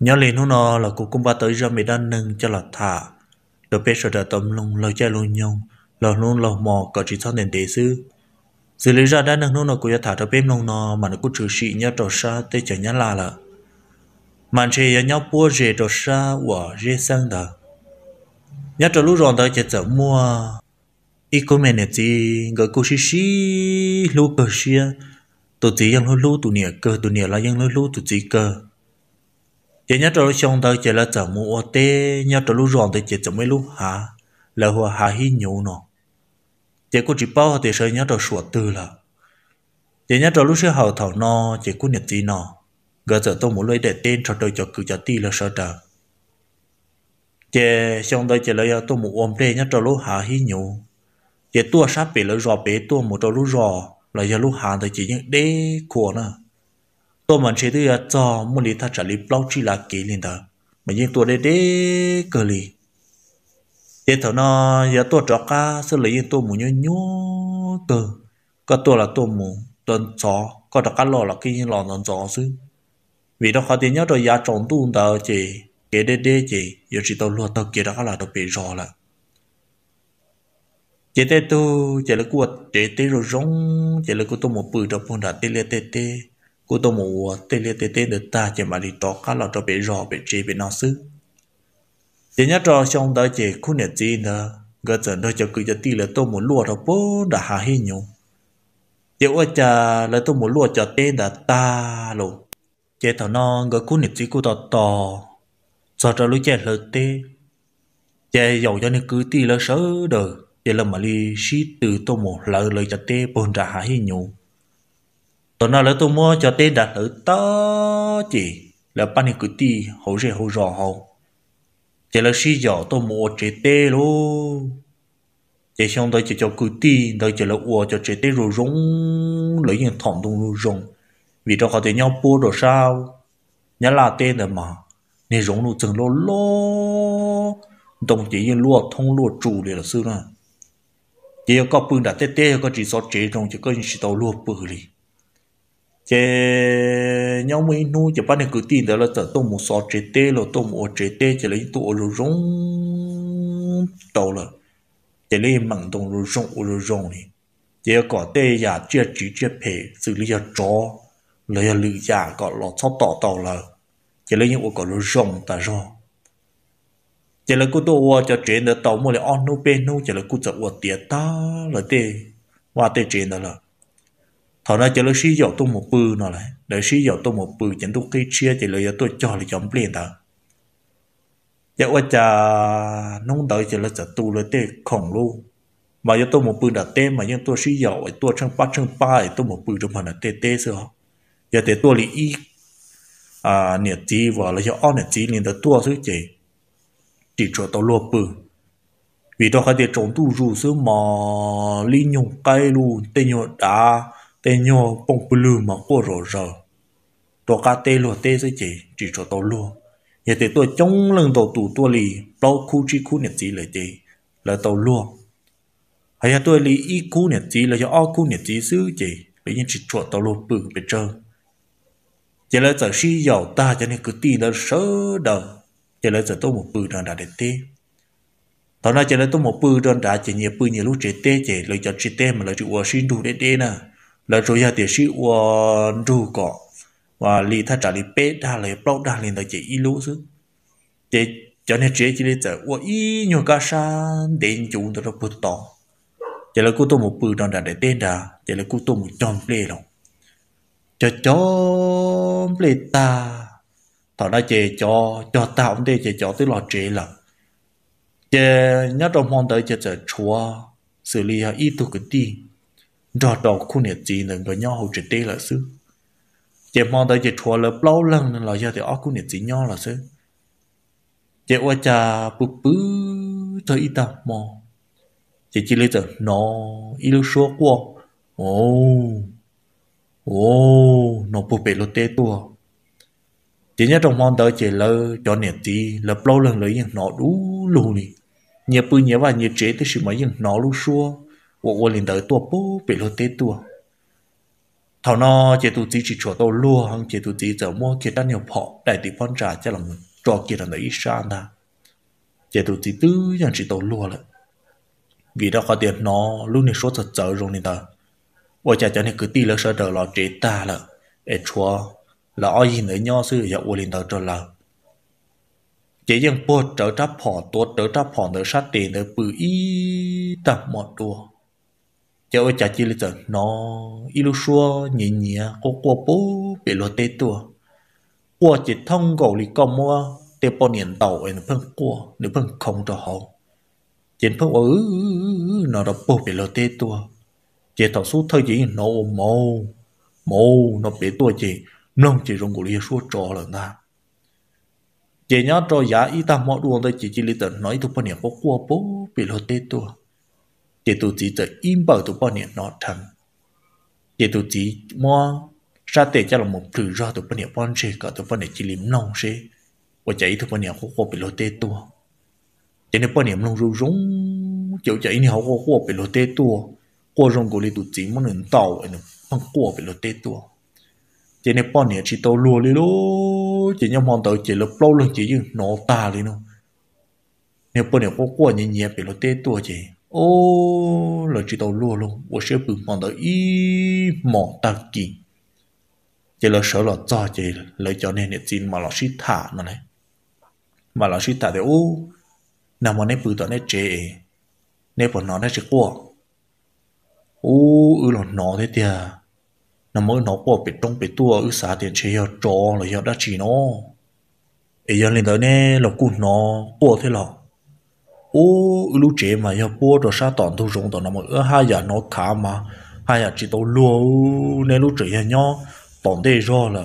nhớ liền hú nó là cụ cũng ba tới ra mì đang nâng cho là thả đồ bé sợ đã tấm lung lời chơi luôn nhung lò luôn lò mò có chỉ sau nền tế sư xử lý ra đang nâng hú nó cụ ya thả cho bếp nông nó mà nó cũng trừ sĩ nhớ trò xa tê chở nhá là là màn chê ya nhau bua rề trò xa và rê sang đó nhớ trò lúc ròn đó chả chở mua ít có mẹ nè gì gọi cô xí xí lúc cờ xia tổ chỉ yang lôi lôi tụ nè cờ tụ nè là yang lôi lôi tụ chỉ cờ chỉ nhớ trâu xong tới chỉ là chở mua ô tê nhớ trâu lúc ròn tới chỉ chở mấy lúc hả là hoa hà hi nhủ nó chỉ có chỉ bao thì sợ nhớ trâu sửa tư là chỉ nhớ trâu lúc xưa hậu thảo nó chỉ có niệm gì nó gỡ giờ tôi muốn lấy để tên cho tôi cho cứ cho ti là sợ trời chỉ xong tới chỉ là tôi muốn ôm tê nhớ trâu lúc hà hi nhủ chỉ tua sát bị là rò bể tua một trâu lúc rò là giờ lúc hà thì chỉ những đế của nó tôi mình chỉ thấy à, cho một lý thà trả lý bao chỉ là kỹ lên đó mà những tôi đây để cơ lý để thằng nó giờ tôi cho cá xử lý tôi muốn nhớ nhớ cơ có tôi là tôi muốn tuần chó có đặc cá lo là cái lò tuần chó chứ vì đó khó tiền nhớ rồi giá trồng tuôn tờ chị kế đê đê chị giờ chỉ tôi luôn tôi kia đó là tôi bị rò là chị tê tu chị là của chị tê rồi rong chị là của tôi một bự đó phong đã tê lê tê tê cô tô mù tê liệt tê tê được ta chỉ mà đi tỏ cá lọt cho bé rò bé chê bé nó xứ chỉ nhớ cho xong đó chỉ khu nhà gì nữa gỡ chân đó cho cứ cho tê liệt tô mù lúa đó bố đã hà hi nhung chỉ ôi chờ là tô mù lúa cho tê đã ta luôn chỉ thằng nó gỡ khu nhà gì cô tỏ tỏ cho cho lũ trẻ lợt tê chỉ dầu cho nên cứ tì là sớ đời chỉ là mà đi xí từ tô mù lợt lợt cho tê bồn đã hà hi nhung tôi nói là tôi mua cho tên đặt lỡ to chị là ban cứ ti hậu rẻ hậu rò hậu chỉ là suy giỏ tôi mua chế tê luôn chỉ xong tôi chỉ cho cứ ti tôi chỉ là uo cho chế tê rồi rong lấy những thòng tung rồi rong vì đó có thể nhau bố rồi sao nhớ là tên rồi mà nên rong luôn từng lô lô đồng chỉ như lúa thông lúa chủ để là xưa nè chỉ có bưng đặt tê tê có chỉ số chế trong chỉ có những sự tàu lúa bự đi chế nhau mấy nu chế bắt được cứ tin đó là tớ tôi muốn so chế tê là tôi muốn chế tê chế lấy tụ rồi rong tàu là chế lấy mặn đồng rồi rong rồi rong này chế có tê giả chế chỉ chế phê xử lý cho chó lấy lự giả có lọ chóp tàu tàu là chế lấy những có rồi rong ta rong chế lấy cứ tôi cho chế được tàu một lại on nu bên nu chế lấy cứ chở tiền ta là tê qua tê chế đó là thọ nói cho lúc sử dụng tôi một bự nó lại để sử dụng tôi một bự chẳng tôi cái chia thì lấy tôi cho là chọn liền đó giờ qua cha nông đời chỉ là chợ tu lấy tê khổng luôn mà giờ tôi một bự đã tê mà nhưng tôi sử dụng tôi trong ba trong ba tôi một bự trong hình là tê tê xưa giờ tê tôi lấy ít à nhiệt chi và lấy cho on nhiệt chi liền đó tôi thứ gì chỉ cho tôi lúa bự vì tôi cái tiền trồng tu rủ xứ mà li nhung cây luôn tê nhung đá tê nhô bông bù lù mà cô rồ rờ tổ ca tê lùa tê dưới chỉ chỉ cho tàu lùa nhà tê tôi chống lưng tàu tù tua lì bao khu chi khu nhật gì lời chỉ là tàu lùa hay là tôi lì y khu nhật gì là do o khu nhật gì xứ chỉ bây giờ chỉ cho tàu lùa bự bề trơ chỉ là giờ si giàu ta cho nên cứ tì là sớ đầu chỉ là giờ tôi một bự đang đã để tê tao nói chỉ là tôi một bự đang đã chỉ nhiều bự nhiều lúc chỉ tê chỉ lời cho chỉ tê mà lời chịu ở xin đủ để tê nè là rồi giờ thì sĩ và rủ cọ và lì thà trả lì bé đa lì bao đa lì nó chỉ ít lú chứ để cho nên chỉ chỉ để giờ và ít nhiều ca sa đến chúng tôi nó bứt to chỉ là cô tôi một bự đòn đà để tên đà chỉ là cô tôi một chọn ple rồi cho cho ple ta thọ đã chỉ cho cho ta ông đây chỉ cho tới lọ chế là chỉ nhớ trong mong tới chỉ giờ chúa xử lý ít tu cái gì đó đó khu này gì nên đó nhau hậu chỉ là sư chỉ mong tới chỉ chùa là bao lần nên là giờ thì ở khu này gì nhau là sư chỉ qua cha bự bự thấy ít tao mò chỉ chỉ lấy từ nó ít lúc xưa qua ô ô nó bự bự lột tê tua chỉ nhớ trong mong tới chỉ lơ cho niệm gì là bao lần lấy những nó đủ luôn đi nhớ bự nhớ và nhớ chế tới sự mấy những nó lúc số. 我我领导多不别落得多。thảo nó chỉ tụ chỉ chỉ chỗ tao lúa không chỉ tụ chỉ giờ mua kia đang nhiều phọ đại tỷ phong trà cho lòng cho kia là người sa ta chỉ tụ chỉ tứ chẳng chỉ tao lúa là vì đó có tiền nó lúc này số thật sợ rồi nên ta ôi cha cho nên cứ ti lỡ sợ đời lo chế ta là ê chúa là ai gì nữa nhau sư giờ ôi liền tao cho là chỉ dân bố trở tráp phò tốt trở tráp phò nữa sát tiền nữa bự ý tập một đùa cho ôi chả chỉ là giờ nó ilu xua nhìn nhìn có quá bố bị lo tê tua qua chỉ thông cầu lì con mua tê bao niệm tàu em phân qua nếu phân không cho họ chỉ phân ở nó đã bố bị lo tê tua chỉ thọ số thời chỉ nó mồ mồ nó bị tua chỉ nông chỉ rong của lì xua cho là na chỉ nhớ cho giả ý ta mọi đuông tới chỉ chỉ là tờ nói thuộc bao niệm có quá bố bị lo tê tua để tổ chức cho im bảo tổ bao nhiêu nó thằng để tổ chức mua ra tệ cho là một thứ do tổ bao nhiêu bao nhiêu cả tổ bao nhiêu chỉ liếm nông xe và chạy tụ bao nhiêu khó khó bị lô tê tua chạy nên bao nhiêu nông rú rúng chịu chạy nên họ khó khó bị lô tê tua qua rong của lý tổ chức muốn nâng tàu anh nó bằng qua bị lô tê tua chạy nên bao nhiêu chỉ tàu lùa lý lô chỉ nhau mong tàu chỉ là lâu lên chỉ như nó ta lý nó nếu bao nhiêu khó khó nhẹ nhẹ bị lô tê tua chỉ โอ้เราจะต้องรู้ลงว่าเชื่อปุ่มมันต้องอีหม่อตักกินจะเราเสียเราจ้าเจเลยจะเนี่ยจีนมาเราชิดถ่านนะเนี่ยมาเราชิดถ่านเดี๋ยวโอ้นำมาในี่ปุ่มตอนนี้เจเอเนี่ยผมนอนได้จะกลัวโอ้เออเรานอนได้เดียวนำมือนอนกลัวปิดตรงปิดตัวอือสาเดียนเชียรจ้องเลยยาดได้จีโน่เอเยอร์ลินเดอร์เนี่ยเรากูนอนกลัวที่หรอ ô lũ trẻ mà giờ bố rồi sao toàn thu rộng toàn nó mà ở hai giờ nó khá mà hai giờ chỉ tao lúa nên lũ trẻ nhau toàn đây rồi là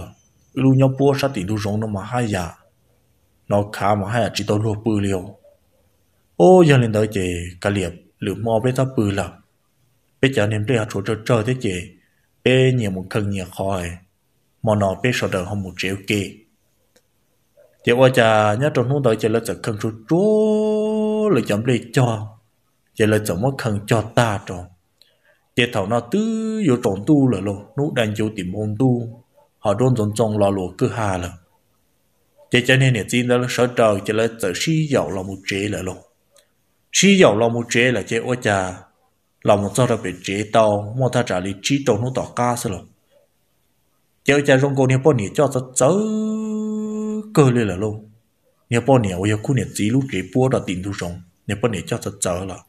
lũ nhau bố sao tiền thu rộng nó mà hai giờ nó khá mà hai giờ chỉ tao lúa bự liều ô giờ lên tới chị cà liệp lũ mò bé tháp bự là bé giờ niệm đây là chỗ chơi chơi thế chị bé nhiều một cân nhiều khỏi mà nó bé sợ đời không một triệu kì chị qua cha nhớ trong hôm tới chị là sợ khăn chút chút là chậm lê cho vậy là chậm mất khăn cho ta tròn tiệt thảo nó tứ vô tròn tu là lô nó đang vô tìm môn tu họ đôn dồn trong lò lụa cứ hà là thế cho nên là tin đó là sợ trời cho là sợ si dầu lòng một chế là lô si dầu lòng một chế là chế ô cha, lòng một do là bị chế tàu mua ta trả lý trí tròn nó tỏ ca sao lô chế ô cha rong cô nè bọn nè cho cho chớ cơ lên là luôn 你要半年，我要过年一路直播到顶头上，你半年叫他走了。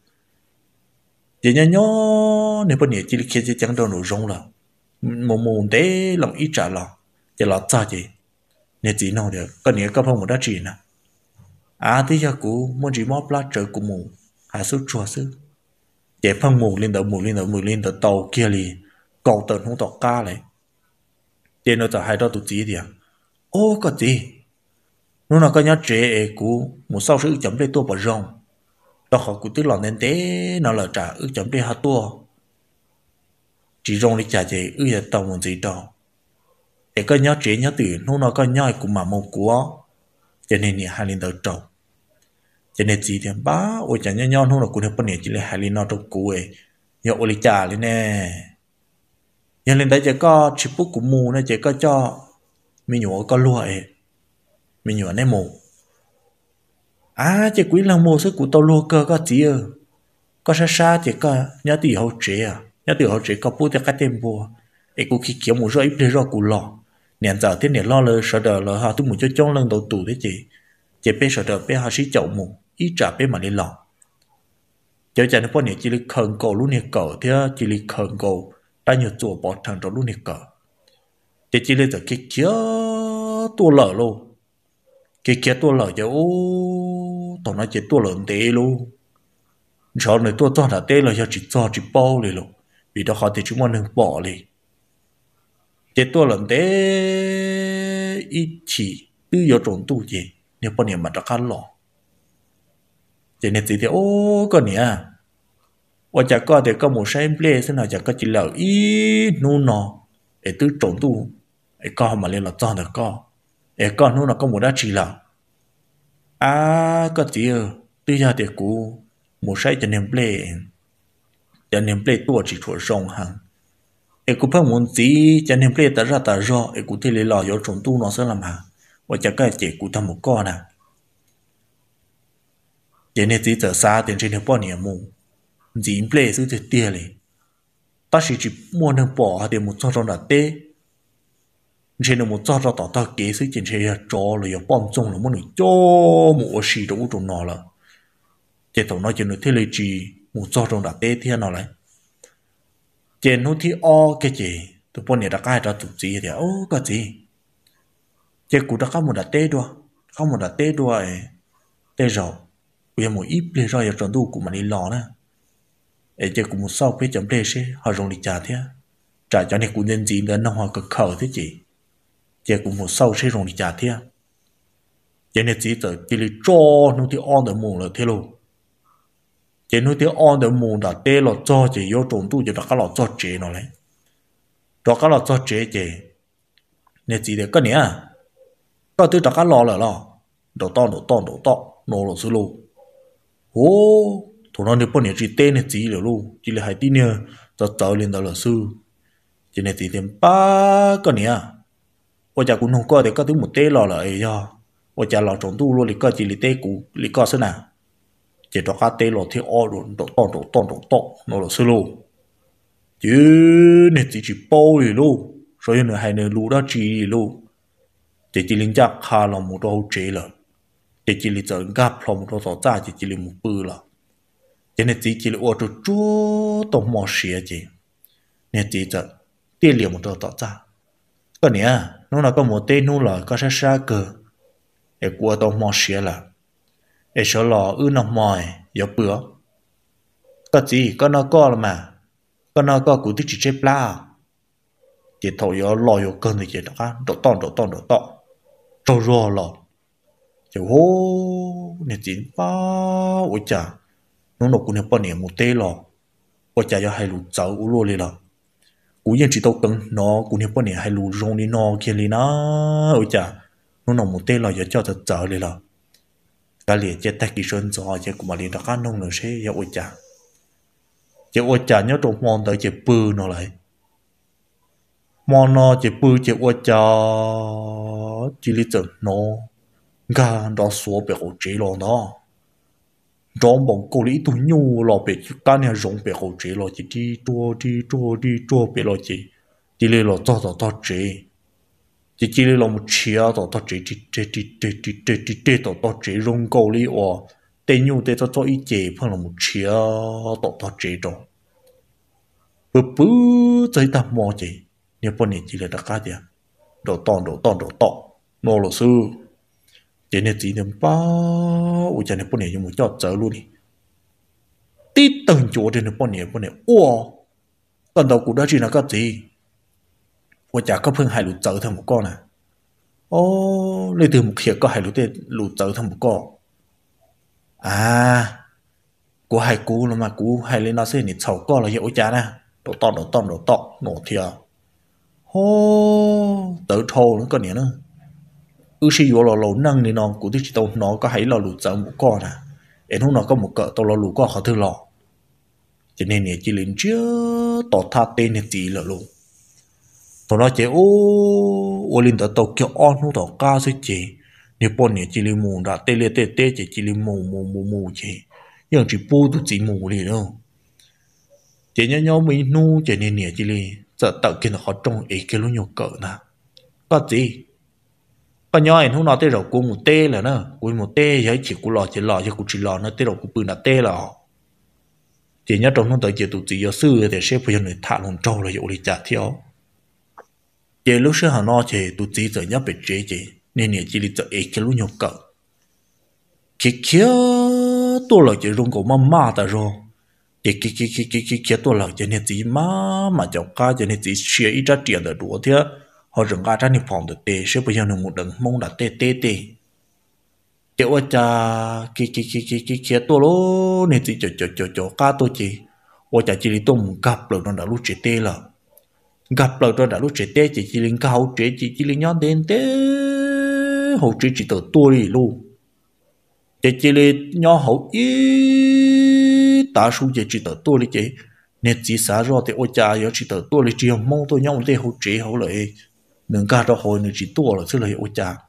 人家鸟，你半年这里开始讲到内容了，某某的弄一扎了，就老早的，你只弄的，过年搞不么得钱呢？啊，底下股么只么不拉折股么，还是做事，也碰某领导某领导某领导到这里，搞得弄到家来，电脑就还到肚子里啊，哦个子。nó nó có nhớ trẻ của một sau sự chấm đây tua bỏ rong đó họ cũng tức lòng nên thế nó là trả ước chấm đây hạt tua chỉ rong đi trả chế ước giờ tàu một gì đó để có nhớ trẻ nhớ từ nó nó có nhớ của mà một của cho nên nhà hai lần đầu trồng cho nên chỉ thêm ba ôi chẳng nhớ nhon nó là cũng được bao nhiêu chỉ là hai lần nó trong cũ ấy nhớ ôi trả lên nè nhưng lên đấy chỉ có chỉ phút của mù này chỉ có cho mình nhổ có lúa ấy mình nhỏ nè mồ à chỉ quý lòng mồ sức của tàu lô cơ có gì ơ có xa xa chỉ có nhớ tỷ hậu chế à nhớ tỷ hậu chế có bút thì cái tem bùa ấy cũng khi kiếm một rồi ít rồi cù lò nền giờ thế này lo lơ sợ đờ lơ họ tôi muốn cho trong lần đầu tù thế chị chị bé sợ đờ bé họ sĩ chậu mù ít trả bé mà lên lò cho chả nó bao nhiêu chỉ lịch khẩn cầu luôn nè cầu thế chỉ lịch khẩn cầu ta nhiều chùa bỏ thằng rồi luôn nè cầu chị chỉ lịch giờ kia kia tua lở luôn กเกียตัวเหล่าจะโอ้ตอนนั้นเจะตัวเหล่าเตะลูชอบหนึ่ตัวตอนนั้นเตะเราจะจิตจ่อจิตเป้าเลยลูบีดอกขอที่ชิ้นวันหนึ่งเป่าเลยเจ็ดตัวเหล่าเตะอีกทีตื้อยอดตรงตู้เจเนี่ยปนเนี่มันจะขันหล่อเจเนี่ยตีเตะโอ้ก็เนี่ย ว่าจากก็เด็กก็หมูใช้เปลี่ยนเส้นหน้าจะก็จิ้เหล่าอีนู่นนอไอ้ตื้อตงตู้ไอ้ก็มาเรียนเราจอดเด็กก็ e con nó là con à, một đã chỉ là à có tiêu tuy ra thì cú một sai cho nên ple cho nên ple tua chỉ thuộc rong hàng e cú phải muốn tí cho nên ple ta ra ta rõ e cú thể lấy lò gió trốn tu nó sẽ làm hàng và chắc cái chỉ cú thầm một con à cho nên chỉ tờ xa tiền trên bao nhiêu mù gì ple sự thiệt tiền này ta chỉ chỉ mua năng bỏ để một số trong đặt tê trên nó một cho ra tỏ ta kế sĩ trên xe cho là yếu bom trong là muốn cho một sĩ trong trong nó là chế tàu nói trên nó thế là chỉ một cho trong đã tế thiên nó lại trên nó thì o cái gì tụi bọn này đã cai ra tụi gì thì ô cái gì chế cụ đã có một đã tế đua không một đã tế đua ấy tế rồi bây giờ một ít lê rồi giờ tròn đu cũng mình đi lò nè ấy chế cụ một sau cái chấm lê xe họ rong đi trả thế trả cho này cụ nhân gì nữa nó họ cực khẩu thế chị chỉ cũng một sâu sẽ rồng đi trả thế chỉ nên chỉ tới chỉ lấy cho nuôi thì on the moon là thế luôn chỉ nuôi thì on the moon là tê lo cho chế vô trộn tu cho đặt cái lo cho chế nó lấy cho cái lo cho chế chế nên chỉ để cái này à cái thứ đặt cái lo là lo đồ to đồ to đồ to nó là số luôn ô thủ nó nếu bọn này chỉ tê này chỉ là lô chỉ là hai tí nữa cho tớ lên đó là sư chế này chỉ thêm ba cái này à. 我家公农搞的搞都没得了了哎呀，我家老种都落里搞几里得谷里搞是哪？这多哈得了天二轮到到到到到到，那了是喽。这你自己包的喽，所以呢还能录到这里喽。这几人家卡了没多久了，这几里人家跑没多少站，这几里没背了。这呢这几里我都做到没时间，你这这地里没多少站，过年。nó là có một tên nó là có sát sát cơ để qua tao mò xía là để sợ lò ư nó mỏi gió bữa có gì có nó có là mà có nó có cũng thích chỉ chết la chỉ thầu gió lò gió cơn thì chỉ đó đổ tòn đổ tòn đổ tòn rồi rồi lò chỉ hô nè chín ba ôi chà nó nó cũng nè bao nè một tê lò ôi chà gió hay lụt cháu u lô liền lò cú yên chỉ tàu tầng nó cú niệm bọn này hay lù rong đi nó kia li nó ôi chà nó nằm một tê là giờ cho thật sợ li là cái liền chết tay kỳ sơn gió chứ cũng mà liền đặc nông nữa thế giờ ôi chà chứ ôi chà nhớ trong mòn tới chỉ bự nó lại mòn nó chỉ bự chỉ ôi chà chỉ li chừng nó gan đó số bẹo chỉ lo nó trong bóng cô lý tu nhu lo bể chúng ta nha rộng bể khẩu trí lo chỉ đi chua đi chua đi chua bể lo chỉ đi lấy lo to to to trí, chỉ chỉ lấy lo một chia to to trí, chỉ chế chỉ chế chỉ chế chỉ chế to to chế rong cô lý o tê nhu tê to to ít chế phân là một chia to to trí đó bự bự tới ta mò chế nếu bọn này chỉ là đặc cá đi đổ to đổ to đổ to nô lô sư 这呢只能包，我这呢不能用我叫走路呢。tí tầng chỗ trên nó bọn nhẹ bọn nhẹ ô tầng đầu của đó chỉ là cái gì ô chả có phương hại lụt trở thành một con à ô lấy từ một hiện có hại lụt tên lụt trở thành một con à của hai cú là mà cú hai lên nó sẽ nhịn sáu con là hiệu chả nè đổ to đổ to đổ to nổ thiệt ô tớ thô nó còn nữa ư sĩ yếu lò lẩu năng nên nó cụ chì tàu nó có hãy lò lụt dở mũ cò nà, em hôm nó có một cỡ tàu lò lụt cò khó thư lò cho nên nè chỉ lên chưa tỏ tha tên nè tí lò lụt tàu nó chế ô ô lên tàu tàu kiểu on nó tàu ca sẽ chế nè bọn nè chỉ lên mù đã tê lê tê tê chế chỉ lên mù mù mù mù chế nhưng chỉ bù tụ chỉ mù đi đâu chế nhau nhau mình nu chế nè nè chỉ lên sợ tàu kia nó khó trông ấy cái lúc nhiều cỡ nà, có gì có nhỏ anh không nói tới đầu cô một tê là nó cô một tê giờ chỉ cô lò chỉ lò cho cô chỉ lò nó tới đầu cô bự là tê là chỉ nhớ trong nó tới chỉ tụ chỉ giáo sư để xếp phải giờ người thả luôn trâu là dụ đi trả thiếu chỉ lúc xưa hà nó chỉ tụ chỉ giờ nhớ bị chế chỉ nên nhớ chỉ đi giờ ấy cái lúc nhục cỡ chỉ kia tôi là chỉ rung cổ mà ma ta rồi chỉ kia kia kia kia kia tôi là chỉ nên chỉ má mà cháu ca chỉ nên chỉ xé ít ra tiền là đủ thế họ rừng ga ra niệm phòng được tê sẽ bây giờ nó muốn đứng mong là tê tê tê tiểu ôi cha kì kì kì kì kì kì tôi lô nên chỉ chờ chờ chờ chờ cá tôi chỉ, ôi cha chỉ đi tôi muốn gặp rồi nó đã lúc chế tê là gặp rồi nó đã lúc chế tê chỉ chỉ linh cao chế chỉ chỉ linh nhon đến tê hậu chế chỉ tự tôi đi luôn chỉ chỉ linh nhon hậu ý ta su chế chỉ tự tôi đi chế nên chỉ xả rồi thì ôi cha giờ chỉ tự tôi đi chị mong tôi nhon tê hậu chế hậu lại 能干到后你只多了，这里我家，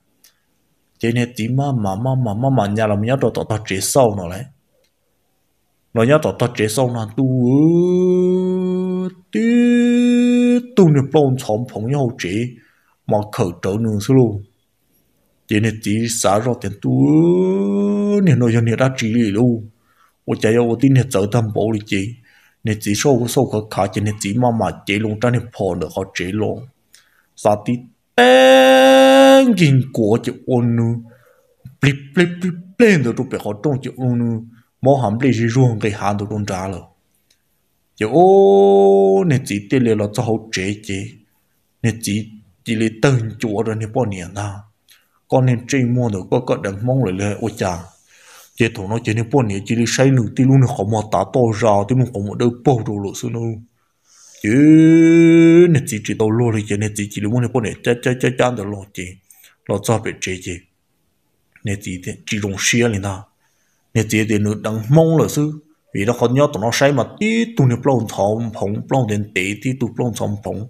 今天爹妈妈妈妈妈妈伢了，伢到到到接受了嘞，那伢到到接受那都的都你帮从朋友接，嘛口头弄是喽，今天爹啥肉点多，你那要你那只里喽，我家要我今天走趟包里接，你只说我说个卡，今天爹妈妈接龙，但你跑了好接龙。sa ti tên gin của chữ ôn nu blip blip blip lên được rụp họ trong chữ ôn nu mò hàm lấy gì ruộng cái hàng đồ trong trả rồi chữ ô ne chỉ tiền lệ là cho hậu chế chế nè chỉ chỉ lệ tên chúa rồi nè bao nhiêu na con nên chơi mua được có có đừng mong lại lệ ô cha chế thủ nó chế ne bao nhiêu chỉ lệ say lử ti luôn nó khó mà tả to ra ti muốn khó mà đâu bao đồ lộ sự nu chứ nè chỉ chỉ tàu lúa thì chứ nè chỉ chỉ luôn nè bọn nè cha cha cha cha được lúa chứ lúa cho bị chế chứ nè chỉ thì chỉ rong xia lên ta nè chỉ thì nó đang mong là sư vì nó còn nhớ tụi nó say mà tí tụi nó plong thòng phồng plong đến tế tí tụi plong thòng phồng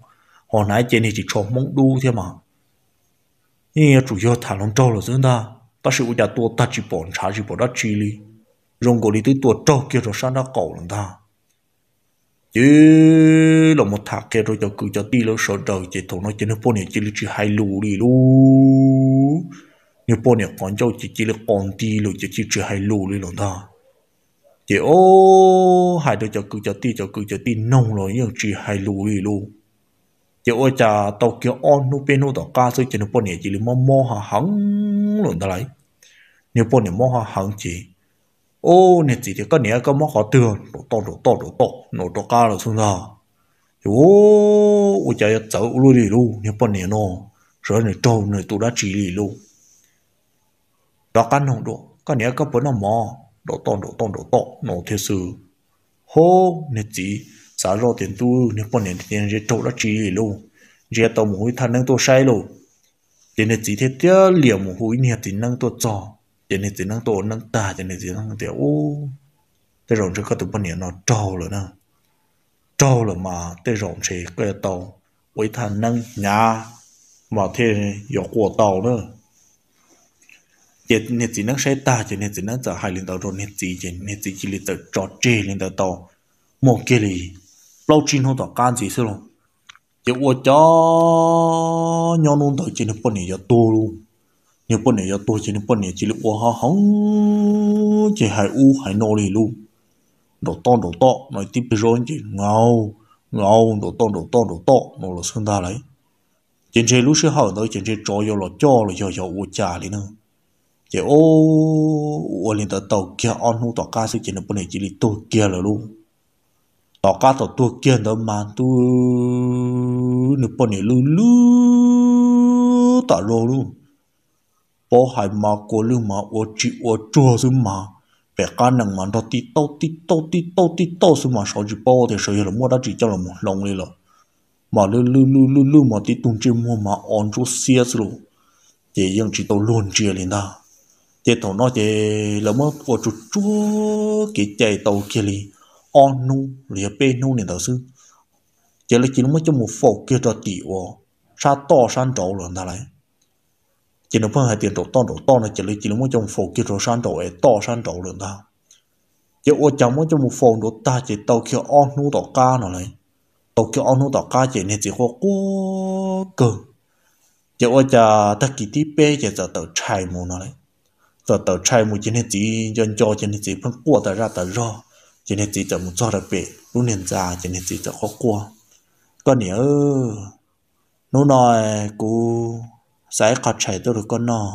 họ nãy chế nè chỉ cho mong đu thế mà nhưng chủ yếu thằng lòng trâu là sư ta ta sẽ của nhà tôi ta chỉ bỏ trả chỉ bỏ đó chỉ li rồi cổ đi tới tuột trâu kia rồi sang đó cầu lần ta chứ là một thằng kia rồi cho cứ cho ti lâu sợ đầu chỉ thổ nó chỉ nó bốn này chỉ là chỉ hai lù đi lù như bốn này còn cho chỉ chỉ là còn ti lù chỉ chỉ chỉ hai lù đi luôn ta chỉ ô hai đứa cho cứ cho ti cho cứ cho ti nông rồi nhưng chỉ hai lù đi lù chỉ ô cha tàu kia on nó bên nó tàu cá rồi chỉ nó bốn này chỉ là mò mò hà hắng luôn ta lấy như bốn này mò hà hắng chỉ ô nè chỉ thì có nè có móc khó tường đồ to đồ to đồ to nổ to cao rồi xuống ra thì ô ôi trời cháu luôn đi luôn nè bọn nè nó rồi nè trâu nè tụ đã chỉ đi luôn đó căn không được, có nè có bốn nó mò đồ to đồ to đồ to nổ thế sự hô nè chỉ xả rò tiền tu nè bọn nè tiền rồi trâu đã chỉ đi luôn Giờ tàu mũi thằng năng tôi sai luôn tiền nè chỉ thế tiếc liều mũi nè tiền năng tôi cho giờ này thì năng tổ năng ta giờ này thì năng thì ô thế rồi cái tụi bên này nó trâu rồi nè trâu rồi mà thế rồi thì cái tàu với thằng năng nhà mà thế giờ của tàu nữa giờ này thì năng sẽ ta giờ này thì năng giờ hai lần tàu rồi này thì giờ này thì chỉ lên tàu trót chơi lên tàu một cái gì lâu chín hơn tàu can gì xí rồi giờ ô cho nhau luôn tàu trên nó bên này giờ to luôn nhiều bọn này tôi chỉ những bữa này chỉ là ô ha hóng chỉ hải u hải nô đi luôn đổ to đổ to nói tiếp rồi chỉ ngầu ngầu đổ to đổ to đổ to nó là sơn ta đấy trên xe lúc xưa hở tôi trên xe cho vô là cho là cho cho u trà đi nữa chỉ ô ô liền tới tàu kia on hú tàu ca sẽ chỉ là bữa này chỉ là tôi kia là luôn tàu ca tàu tôi kia đó mà tôi nửa bữa này luôn luôn tàu rô luôn bố hải mà của lưu mà ô chị ô chua sư mà bé cá nằng mà nó tí tô tí tô tí tô tí tô sư mà sao chỉ bố thì sao là mua đã chỉ cho là một lòng đi rồi mà lưu lưu lưu lưu lưu mà tí tung chơi mua mà on chút xia sư rồi thì dân chỉ tao luôn chia lên đó thì tao nói thì là mất ô chút chua cái chạy tàu kia đi on nu lìa bê nu này tao sư chỉ là chỉ nó mới cho một phổ kia cho tỷ ô sa to san trâu rồi ta lại chỉ nó phân hai tiền trổ to trổ to là chỉ lấy chỉ nó muốn trong phổ kia trổ san trổ ấy to san trổ lượng ta chỉ ô chẳng muốn trong một phổ nó ta chỉ tàu kia on nu tàu ca nó lấy tàu kia on nu tàu ca chỉ nên chỉ có quá cường chỉ ô chả ta kỳ tí bé chỉ giờ tàu chạy mù nó lấy giờ tàu chạy mù chỉ nên chỉ dân cho chỉ nên chỉ phân qua ta ra ta ra chỉ nên chỉ giờ một cho ra bể lúc nên ra chỉ nên chỉ giờ khó qua con nhớ nó nói cô sai khó chạy tới được con nó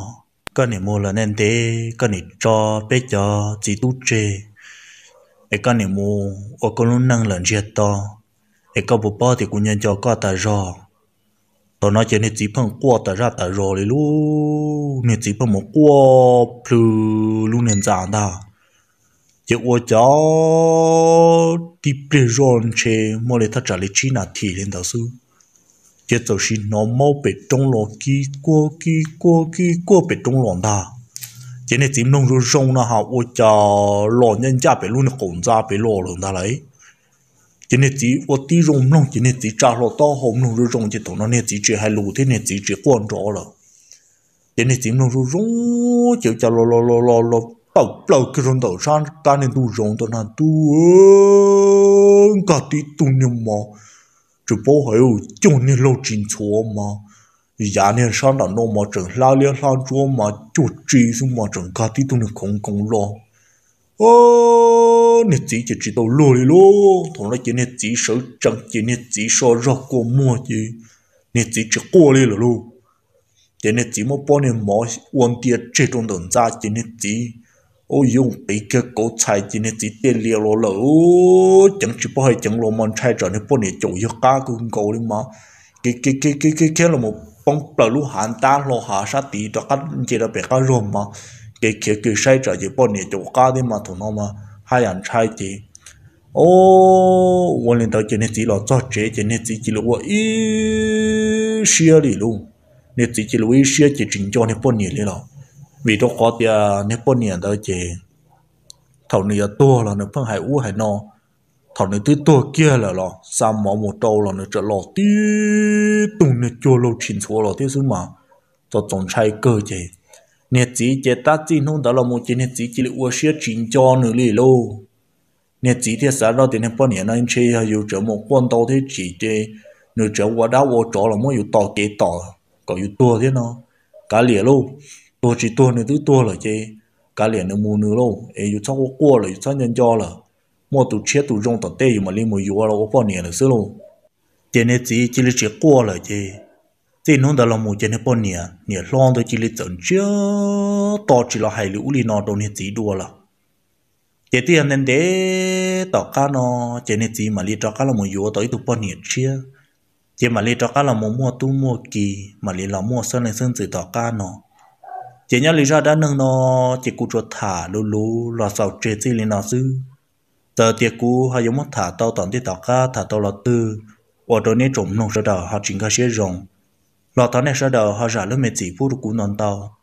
con này mua là nên thế con này cho bé cho chỉ tu chê ấy con này mua ở con luôn năng lần chết to ấy con bố bao thì cũng nhận cho con ta rồi tôi nói chuyện này chỉ bằng qua ta ra ta rồi đấy luôn này chỉ bằng một qua plu luôn nên giảm ta chỉ qua cho đi plezon chê mua để thắt trả lấy chi nào thì lên đầu xưa chế tổ sĩ nó mau bị trong lòng kí cua kí cua kí cua bị trong lòng ta chế này tìm nông rung rung nó học ô chờ nhân gia bị luôn cổng ra bị lò lòng ta lấy chế này chỉ ô tí rung nông chế này chỉ trả lò to hôm nông rung này chỉ chỉ hai lù này chỉ quan rõ rồi chế này tìm nông rung rung chịu chờ lò lò lò lò lò bảo bảo cái rung đầu sang ta nên tu rung tôi là tu cả tí tu niệm mò 这不还有今年老真错吗？伢年上那那么整拉里拉着嘛，就这种嘛整家的都能空空了。哦，你自己知道路里咯，同了今天自首整，今天自首绕过么的，你自己过来了咯。今天怎么把你毛问题这种东西，今天自己。ô dùng bị cái cổ chạy chỉ nên chỉ tiền liều lo lỡ chẳng chỉ bao hay chẳng lo mòn chạy trở nên bao nhiêu chỗ yêu cá cũng cầu đi mà cái cái cái cái cái cái là một bóng bờ lũ hạn ta lo hạ sát tí cho các chị là bé cá rồi mà cái cái cái sai trở chỉ bao nhiêu chỗ cá đi mà tụi nó mà hai anh chạy chỉ ô quên lên đầu chỉ nên chỉ lo cho chế chỉ nên chỉ chỉ lo ý xia đi luôn nên chỉ chỉ lo ý xia chỉ chỉnh cho nên bao nhiêu đi rồi vì đó có tia Napoleon đó chị thầu này tua là nó phân hải u hải nọ thầu này tới tua kia là lo sao mỏ một trâu là nó trở lò tí tung nó chua lâu chín số lò tí xuống mà cho tổng trai cơ chị nè chỉ chế ta chỉ không đó là một chế nè chỉ chỉ là u sửa chín cho nữa lì lô nè chỉ thì sao đó thì Napoleon anh chị yêu trở một quan tàu thế chỉ chế nữa trở qua đá qua chỗ là mới yêu tàu kế tàu có yêu tua thế nó cả lìa luôn tôi chỉ tôi nữa thứ tôi là chơi cả liền nó mù nữa luôn ấy yêu cháu qua rồi cháu nhân cho là mua tủ chết tủ rong tận tây mà lên mua yêu là bao nhiêu là xí luôn tiền này chỉ chỉ là chỉ qua là chơi thì nó đã là một chân bao nhiêu nhiều lon tôi chỉ là tận chưa to chỉ là hai lũ li nọ đâu này chỉ đua là chỉ tiền nên để tao cá nó chỉ này chỉ mà li cho cá là mua yêu tới tụ bao nhiêu chia chỉ mà li cho cá là mua mua tu mua kỳ mà li là mua sơn này sơn từ tao cá nó chỉ nhớ lý do đã nâng nó chỉ cú cho thả lú lú là sao chế gì lên nó chứ tờ tiệc cũ họ giống một thả tàu tận tiết tàu cá thả tàu là tư ở đó nên trộm nông sơ đờ họ chính cái xe rồng lọ tàu này sơ đờ họ giả lớp mệt chỉ phu được cú non tàu.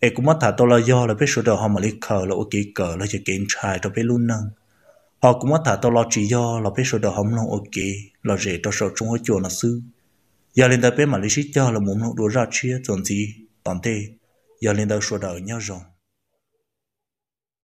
ấy cũng mất thả tàu là do là biết sơ đờ họ mà lấy cờ là ok cờ là chỉ kiếm trai cho biết luôn năng họ cũng mất thả tàu là chỉ do là biết sơ đờ họ không ok là rể cho sợ chúng ở chùa nó sư giờ lên tới biết mà lấy xích cho là muốn nó đùa ra chia chuẩn gì toàn thế 要领导说着，你要让。